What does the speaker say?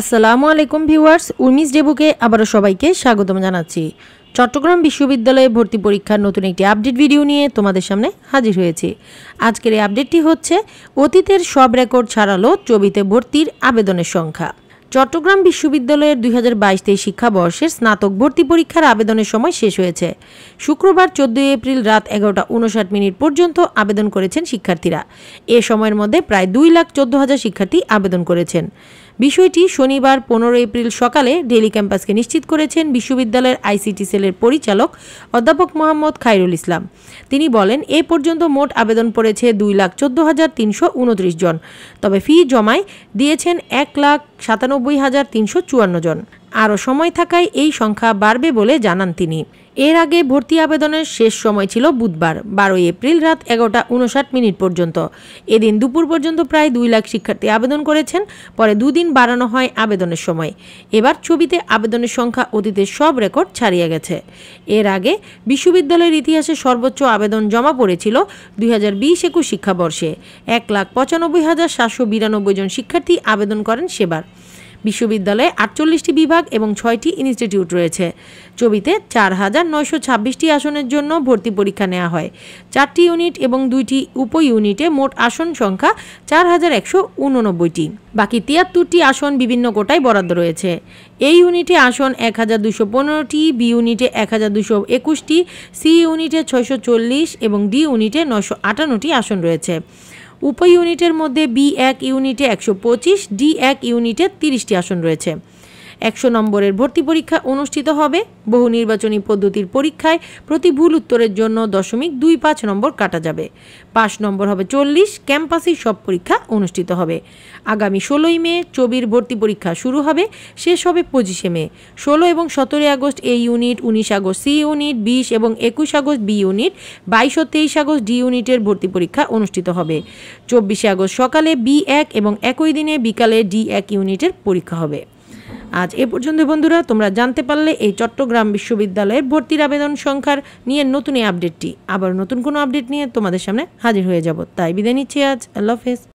আসসালামু আলাইকুম ভিউয়ার্স উর্মিস ডেবুকে আবারও সবাইকে স্বাগতম জানাচ্ছি চট্টগ্রাম বিশ্ববিদ্যালয়ে ভর্তি পরীক্ষার নতুন একটি আপডেট ভিডিও নিয়ে তোমাদের সামনে হাজির হয়েছে আজকের এই আপডেটটি হচ্ছে অতীতের সব রেকর্ড ছাড়ালো চবিতে ভর্তির আবেদনের সংখ্যা চট্টগ্রাম বিশ্ববিদ্যালয়ের দুই হাজার বাইশ তেইশ শিক্ষাবর্ষের স্নাতক ভর্তি পরীক্ষার আবেদনের সময় শেষ হয়েছে শুক্রবার চোদ্দই এপ্রিল রাত এগারোটা উনষাট মিনিট পর্যন্ত আবেদন করেছেন শিক্ষার্থীরা এ সময়ের মধ্যে প্রায় দুই লাখ চোদ্দ হাজার শিক্ষার্থী আবেদন করেছেন বিষয়টি শনিবার পনেরো এপ্রিল সকালে ডেলি ক্যাম্পাসকে নিশ্চিত করেছেন বিশ্ববিদ্যালয়ের আইসিটি সেলের পরিচালক অধ্যাপক মোহাম্মদ খায়রুল ইসলাম তিনি বলেন এ পর্যন্ত মোট আবেদন পড়েছে দুই লাখ চোদ্দ হাজার তিনশো উনত্রিশ জন তবে ফি জমায় দিয়েছেন এক লাখ সাতানব্বই হাজার তিনশো চুয়ান্ন জন আরও সময় থাকায় এই সংখ্যা বাড়বে বলে জানান তিনি এর আগে ভর্তি আবেদনের শেষ সময় ছিল বুধবার বারোই এপ্রিল রাত এগারোটা উনষাট মিনিট পর্যন্ত এদিন দুপুর পর্যন্ত প্রায় দুই লাখ শিক্ষার্থী আবেদন করেছেন পরে দুদিন বাড়ানো হয় আবেদনের সময় এবার ছবিতে আবেদনের সংখ্যা অতীতের সব রেকর্ড ছাড়িয়ে গেছে এর আগে বিশ্ববিদ্যালয়ের ইতিহাসে সর্বোচ্চ আবেদন জমা পড়েছিল দুই হাজার বিশ একুশ শিক্ষাবর্ষে এক লাখ পঁচানব্বই হাজার সাতশো বিরানব্বই জন শিক্ষার্থী আবেদন করেন সেবার বিশ্ববিদ্যালয়ে আটচল্লিশটি বিভাগ এবং ছয়টি ইনস্টিটিউট রয়েছে চবিতে চার হাজার নয়শো ছাব্বিশটি আসনের জন্য ভর্তি পরীক্ষা নেওয়া হয় চারটি ইউনিট এবং দুইটি উপ ইউনিটে মোট আসন সংখ্যা চার হাজার একশো উননব্বইটি বাকি তিয়াত্তরটি আসন বিভিন্ন কোটায় বরাদ্দ রয়েছে এই ইউনিটে আসন এক হাজার দুশো পনেরোটি বি ইউনিটে এক হাজার দুশো একুশটি সি ইউনিটে ছয়শো চল্লিশ এবং ডি ইউনিটে নশো আটান্নটি আসন রয়েছে উপ ইউনিটের মধ্যে বি এক ইউনিটে একশো পঁচিশ ডি এক ইউনিটে তিরিশটি আসন রয়েছে একশো নম্বরের ভর্তি পরীক্ষা অনুষ্ঠিত হবে বহু নির্বাচনী পদ্ধতির পরীক্ষায় প্রতি ভুল উত্তরের জন্য দশমিক দুই পাঁচ নম্বর কাটা যাবে পাঁচ নম্বর হবে চল্লিশ ক্যাম্পাসে সব পরীক্ষা অনুষ্ঠিত হবে আগামী ষোলোই মে চবির ভর্তি পরীক্ষা শুরু হবে শেষ হবে পঁচিশে মে ষোলো এবং সতেরোই আগস্ট এ ইউনিট উনিশ আগস্ট সি ইউনিট বিশ এবং একুশ আগস্ট বি ইউনিট বাইশ ও তেইশ আগস্ট ডি ইউনিটের ভর্তি পরীক্ষা অনুষ্ঠিত হবে চব্বিশে আগস্ট সকালে বি এক এবং একই দিনে বিকালে ডি এক ইউনিটের পরীক্ষা হবে আজ এ পর্যন্ত বন্ধুরা তোমরা জানতে পারলে এই চট্টগ্রাম বিশ্ববিদ্যালয়ের ভর্তির আবেদন সংখ্যার নিয়ে নতুন এই আপডেটটি আবার নতুন কোনো আপডেট নিয়ে তোমাদের সামনে হাজির হয়ে যাব তাই বিদায় নিচ্ছি আজ আল্লাহ হাফেজ